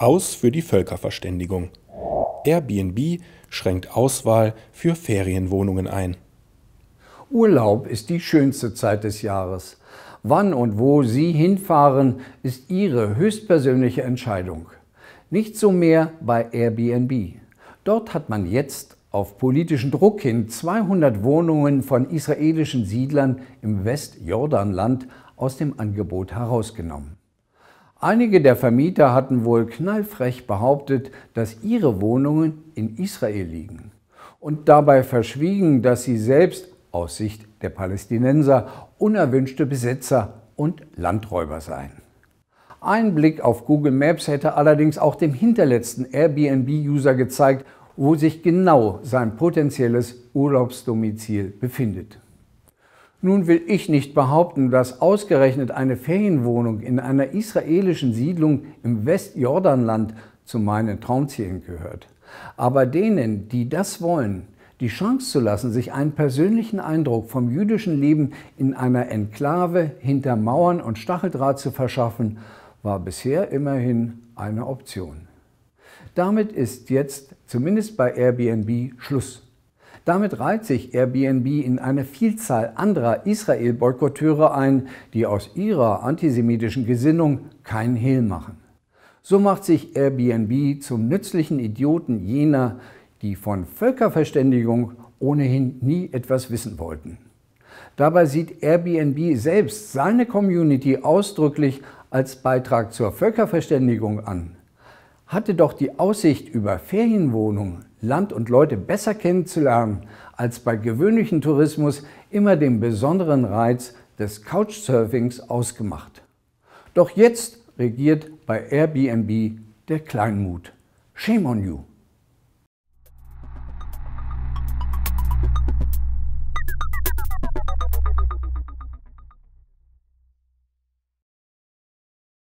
Aus für die Völkerverständigung. Airbnb schränkt Auswahl für Ferienwohnungen ein. Urlaub ist die schönste Zeit des Jahres. Wann und wo Sie hinfahren, ist Ihre höchstpersönliche Entscheidung. Nicht so mehr bei Airbnb. Dort hat man jetzt auf politischen Druck hin 200 Wohnungen von israelischen Siedlern im Westjordanland aus dem Angebot herausgenommen. Einige der Vermieter hatten wohl knallfrech behauptet, dass ihre Wohnungen in Israel liegen und dabei verschwiegen, dass sie selbst aus Sicht der Palästinenser unerwünschte Besitzer und Landräuber seien. Ein Blick auf Google Maps hätte allerdings auch dem hinterletzten Airbnb-User gezeigt, wo sich genau sein potenzielles Urlaubsdomizil befindet. Nun will ich nicht behaupten, dass ausgerechnet eine Ferienwohnung in einer israelischen Siedlung im Westjordanland zu meinen Traumzielen gehört. Aber denen, die das wollen, die Chance zu lassen, sich einen persönlichen Eindruck vom jüdischen Leben in einer Enklave hinter Mauern und Stacheldraht zu verschaffen, war bisher immerhin eine Option. Damit ist jetzt zumindest bei Airbnb Schluss. Damit reiht sich Airbnb in eine Vielzahl anderer Israel-Boykotteure ein, die aus ihrer antisemitischen Gesinnung keinen Hehl machen. So macht sich Airbnb zum nützlichen Idioten jener, die von Völkerverständigung ohnehin nie etwas wissen wollten. Dabei sieht Airbnb selbst seine Community ausdrücklich als Beitrag zur Völkerverständigung an hatte doch die Aussicht über Ferienwohnungen, Land und Leute besser kennenzulernen, als bei gewöhnlichem Tourismus immer den besonderen Reiz des Couchsurfings ausgemacht. Doch jetzt regiert bei Airbnb der Kleinmut. Shame on you!